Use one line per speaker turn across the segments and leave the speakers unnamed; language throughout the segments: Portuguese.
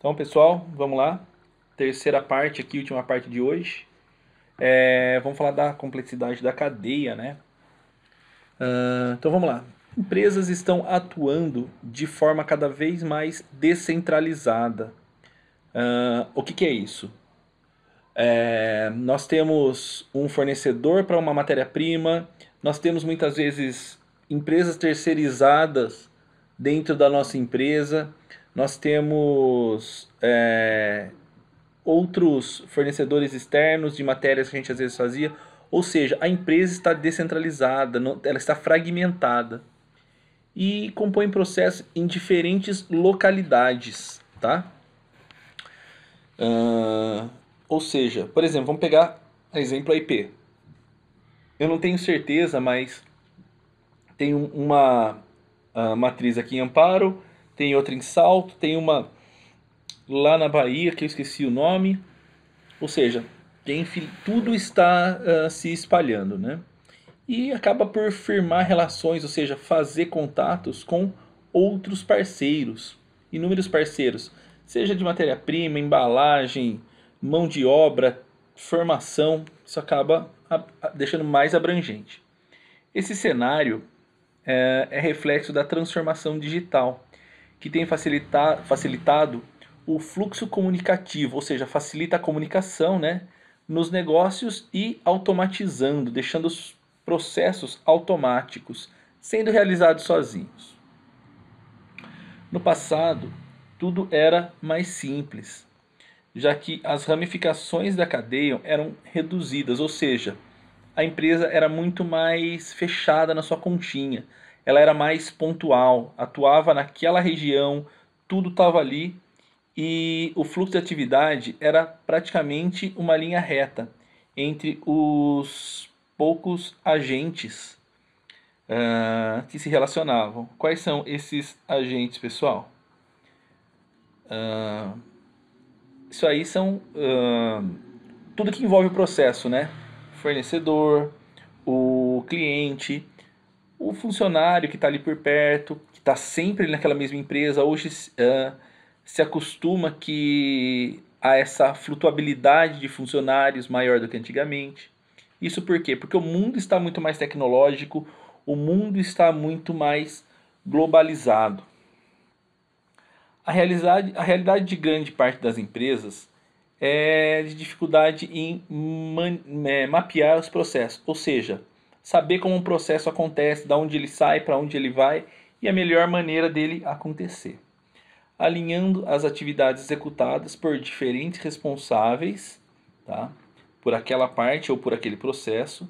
Então, pessoal, vamos lá. Terceira parte aqui, última parte de hoje. É, vamos falar da complexidade da cadeia, né? Uh, então, vamos lá. Empresas estão atuando de forma cada vez mais descentralizada. Uh, o que, que, é isso? É, nós temos um fornecedor para uma matéria-prima, nós temos muitas vezes empresas terceirizadas dentro da nossa empresa. Nós temos é, outros fornecedores externos de matérias que a gente às vezes fazia. Ou seja, a empresa está descentralizada, ela está fragmentada e compõe processos em diferentes localidades, tá? Uh, ou seja, por exemplo, vamos pegar exemplo a IP. Eu não tenho certeza, mas tem uma ah, matriz aqui em Amparo, tem outra em Salto, tem uma lá na Bahia que eu esqueci o nome. Ou seja, tem, tudo está uh, se espalhando, né? E acaba por firmar relações, ou seja, fazer contatos com outros parceiros, inúmeros parceiros, seja de matéria-prima, embalagem, mão de obra, formação, isso acaba deixando mais abrangente. Esse cenário é, é reflexo da transformação digital que tem facilitar, facilitado o fluxo comunicativo, ou seja, facilita a comunicação né, nos negócios e automatizando, deixando os processos automáticos, sendo realizados sozinhos. No passado, tudo era mais simples, já que as ramificações da cadeia eram reduzidas, ou seja, a empresa era muito mais fechada na sua continha ela era mais pontual, atuava naquela região, tudo estava ali e o fluxo de atividade era praticamente uma linha reta entre os poucos agentes uh, que se relacionavam. Quais são esses agentes, pessoal? Uh, isso aí são uh, tudo que envolve o processo, né? Fornecedor, o cliente, o funcionário que está ali por perto, que está sempre naquela mesma empresa, hoje uh, se acostuma que a essa flutuabilidade de funcionários maior do que antigamente. Isso por quê? Porque o mundo está muito mais tecnológico, o mundo está muito mais globalizado. A realidade, a realidade de grande parte das empresas é de dificuldade em man, é, mapear os processos, ou seja, saber como o processo acontece, de onde ele sai, para onde ele vai e a melhor maneira dele acontecer. Alinhando as atividades executadas por diferentes responsáveis, tá? por aquela parte ou por aquele processo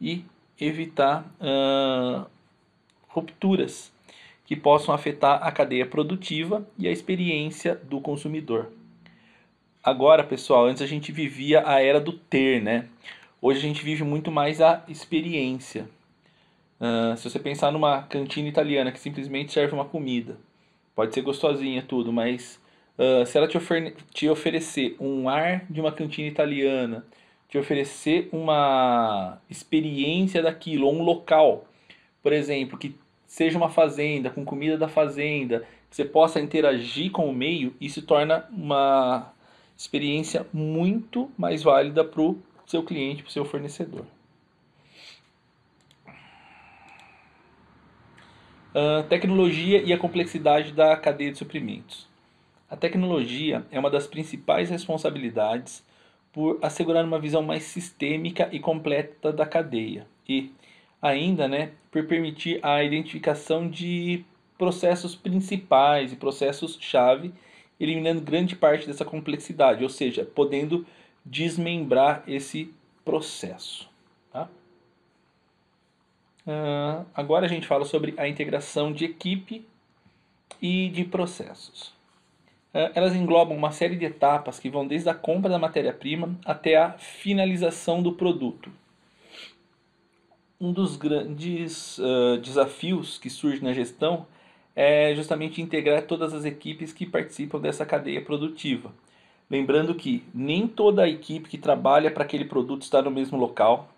e evitar uh, rupturas que possam afetar a cadeia produtiva e a experiência do consumidor. Agora, pessoal, antes a gente vivia a era do ter, né? Hoje a gente vive muito mais a experiência. Uh, se você pensar numa cantina italiana que simplesmente serve uma comida, pode ser gostosinha tudo, mas uh, se ela te, te oferecer um ar de uma cantina italiana, te oferecer uma experiência daquilo, ou um local, por exemplo, que seja uma fazenda, com comida da fazenda, que você possa interagir com o meio, isso torna uma experiência muito mais válida para o seu cliente, para seu fornecedor. Uh, tecnologia e a complexidade da cadeia de suprimentos. A tecnologia é uma das principais responsabilidades por assegurar uma visão mais sistêmica e completa da cadeia e, ainda, né, por permitir a identificação de processos principais e processos-chave, eliminando grande parte dessa complexidade, ou seja, podendo desmembrar esse processo. Tá? Uh, agora a gente fala sobre a integração de equipe e de processos. Uh, elas englobam uma série de etapas que vão desde a compra da matéria-prima até a finalização do produto. Um dos grandes uh, desafios que surge na gestão é justamente integrar todas as equipes que participam dessa cadeia produtiva Lembrando que nem toda a equipe que trabalha para aquele produto está no mesmo local.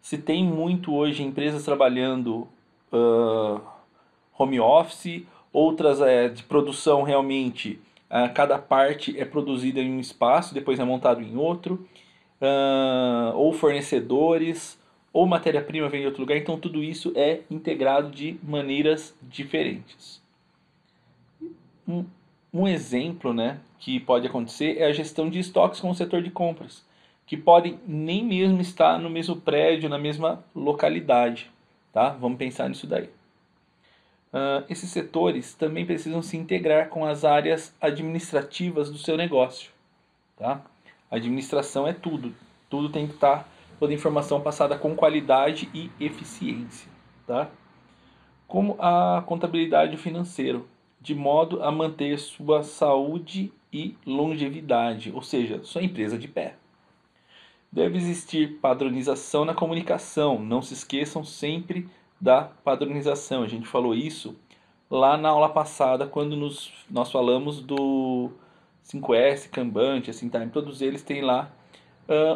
Se tem muito hoje empresas trabalhando uh, home office, outras é, de produção realmente, uh, cada parte é produzida em um espaço, depois é montado em outro, uh, ou fornecedores, ou matéria-prima vem de outro lugar, então tudo isso é integrado de maneiras diferentes. Um, um exemplo né, que pode acontecer é a gestão de estoques com o setor de compras, que podem nem mesmo estar no mesmo prédio, na mesma localidade. Tá? Vamos pensar nisso daí. Uh, esses setores também precisam se integrar com as áreas administrativas do seu negócio. Tá? A administração é tudo. Tudo tem que estar, toda informação passada com qualidade e eficiência. Tá? Como a contabilidade financeira de modo a manter sua saúde e longevidade, ou seja, sua empresa de pé. Deve existir padronização na comunicação, não se esqueçam sempre da padronização. A gente falou isso lá na aula passada, quando nos, nós falamos do 5S, Kanban, assim, tá? todos eles têm lá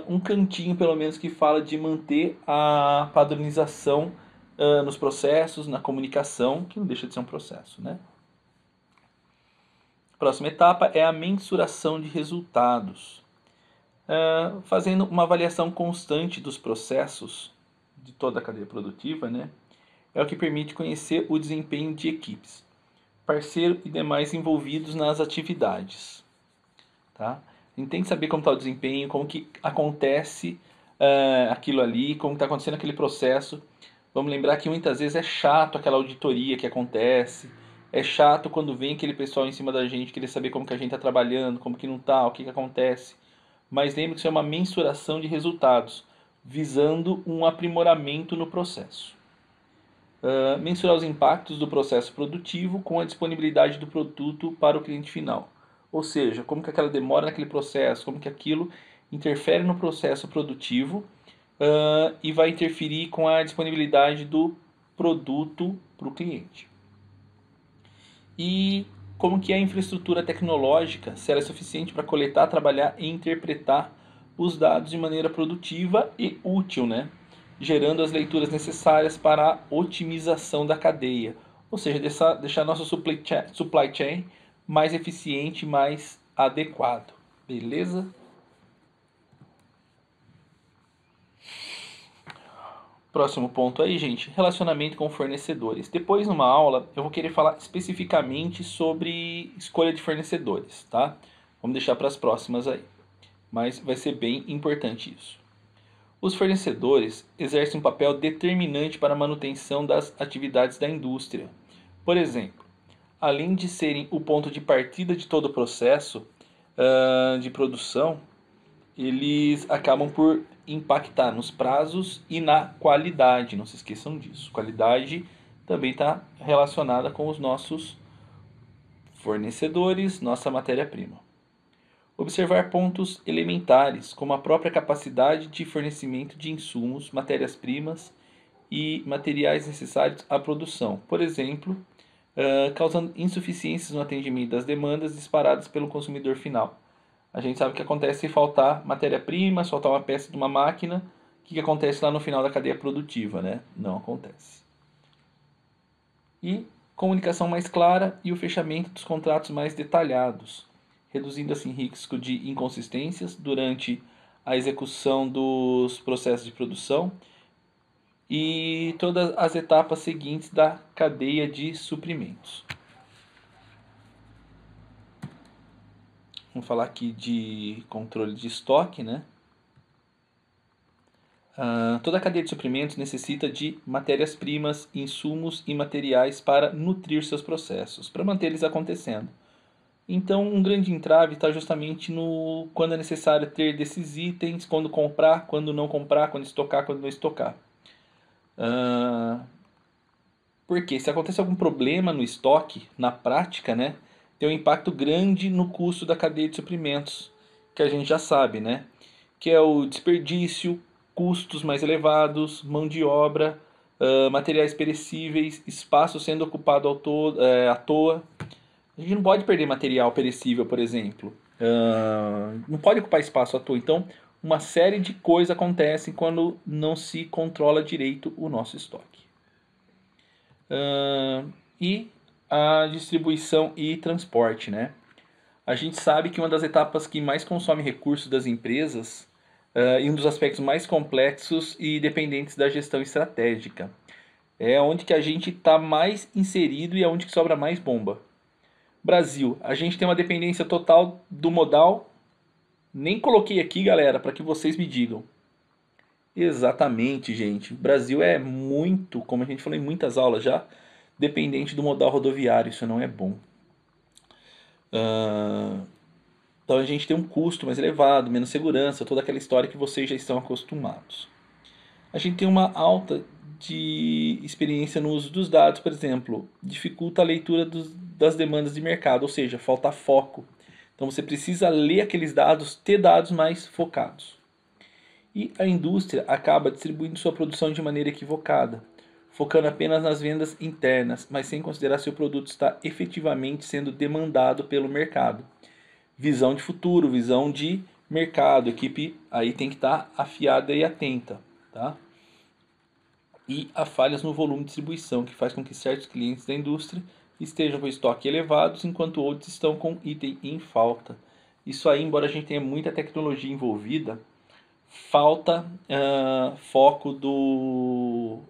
uh, um cantinho, pelo menos, que fala de manter a padronização uh, nos processos, na comunicação, que não deixa de ser um processo, né? Próxima etapa é a mensuração de resultados, uh, fazendo uma avaliação constante dos processos de toda a cadeia produtiva, né? É o que permite conhecer o desempenho de equipes, parceiro e demais envolvidos nas atividades, tá? A gente tem que saber como está o desempenho, como que acontece uh, aquilo ali, como está acontecendo aquele processo. Vamos lembrar que muitas vezes é chato aquela auditoria que acontece é chato quando vem aquele pessoal em cima da gente, querer saber como que a gente está trabalhando, como que não está, o que, que acontece. Mas lembre que isso é uma mensuração de resultados, visando um aprimoramento no processo. Uh, mensurar os impactos do processo produtivo com a disponibilidade do produto para o cliente final. Ou seja, como que aquela demora naquele processo, como que aquilo interfere no processo produtivo uh, e vai interferir com a disponibilidade do produto para o cliente e como que a infraestrutura tecnológica será é suficiente para coletar, trabalhar e interpretar os dados de maneira produtiva e útil, né? gerando as leituras necessárias para a otimização da cadeia, ou seja, deixar, deixar nosso supply chain mais eficiente, mais adequado. Beleza? Próximo ponto aí, gente, relacionamento com fornecedores. Depois, numa aula, eu vou querer falar especificamente sobre escolha de fornecedores, tá? Vamos deixar para as próximas aí. Mas vai ser bem importante isso. Os fornecedores exercem um papel determinante para a manutenção das atividades da indústria. Por exemplo, além de serem o ponto de partida de todo o processo uh, de produção, eles acabam por impactar nos prazos e na qualidade. Não se esqueçam disso. Qualidade também está relacionada com os nossos fornecedores, nossa matéria-prima. Observar pontos elementares, como a própria capacidade de fornecimento de insumos, matérias-primas e materiais necessários à produção. Por exemplo, ah, causando insuficiências no atendimento das demandas disparadas pelo consumidor final a gente sabe o que acontece se faltar matéria-prima, faltar tá uma peça de uma máquina. O que, que acontece lá no final da cadeia produtiva, né? Não acontece. E comunicação mais clara e o fechamento dos contratos mais detalhados, reduzindo assim risco de inconsistências durante a execução dos processos de produção e todas as etapas seguintes da cadeia de suprimentos. Vamos falar aqui de controle de estoque, né? Uh, toda a cadeia de suprimentos necessita de matérias-primas, insumos e materiais para nutrir seus processos, para manter eles acontecendo. Então, um grande entrave está justamente no quando é necessário ter desses itens, quando comprar, quando não comprar, quando estocar, quando não estocar. Uh, porque se acontece algum problema no estoque, na prática, né, tem um impacto grande no custo da cadeia de suprimentos, que a gente já sabe, né? Que é o desperdício, custos mais elevados, mão de obra, uh, materiais perecíveis, espaço sendo ocupado ao to uh, à toa. A gente não pode perder material perecível, por exemplo. Uh, não pode ocupar espaço à toa. Então, uma série de coisas acontecem quando não se controla direito o nosso estoque. Uh, e a distribuição e transporte, né? A gente sabe que uma das etapas que mais consome recursos das empresas uh, e um dos aspectos mais complexos e dependentes da gestão estratégica é onde que a gente está mais inserido e é onde que sobra mais bomba. Brasil, a gente tem uma dependência total do modal. Nem coloquei aqui, galera, para que vocês me digam. Exatamente, gente. Brasil é muito, como a gente falou em muitas aulas já, dependente do modal rodoviário, isso não é bom. Uh, então a gente tem um custo mais elevado, menos segurança, toda aquela história que vocês já estão acostumados. A gente tem uma alta de experiência no uso dos dados, por exemplo, dificulta a leitura dos, das demandas de mercado, ou seja, falta foco. Então você precisa ler aqueles dados, ter dados mais focados. E a indústria acaba distribuindo sua produção de maneira equivocada focando apenas nas vendas internas, mas sem considerar se o produto está efetivamente sendo demandado pelo mercado. Visão de futuro, visão de mercado, a equipe aí tem que estar afiada e atenta, tá? E há falhas no volume de distribuição, que faz com que certos clientes da indústria estejam com estoque elevados, enquanto outros estão com item em falta. Isso aí, embora a gente tenha muita tecnologia envolvida, falta uh, foco do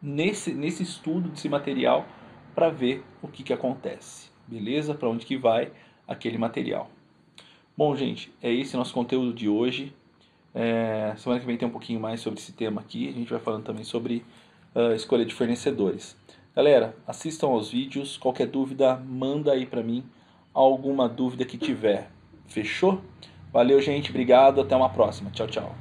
nesse, nesse estudo desse material para ver o que, que acontece, beleza? Para onde que vai aquele material. Bom, gente, é esse nosso conteúdo de hoje. É, semana que vem tem um pouquinho mais sobre esse tema aqui. A gente vai falando também sobre uh, escolha de fornecedores. Galera, assistam aos vídeos. Qualquer dúvida, manda aí para mim alguma dúvida que tiver. Fechou? Valeu, gente. Obrigado. Até uma próxima. Tchau, tchau.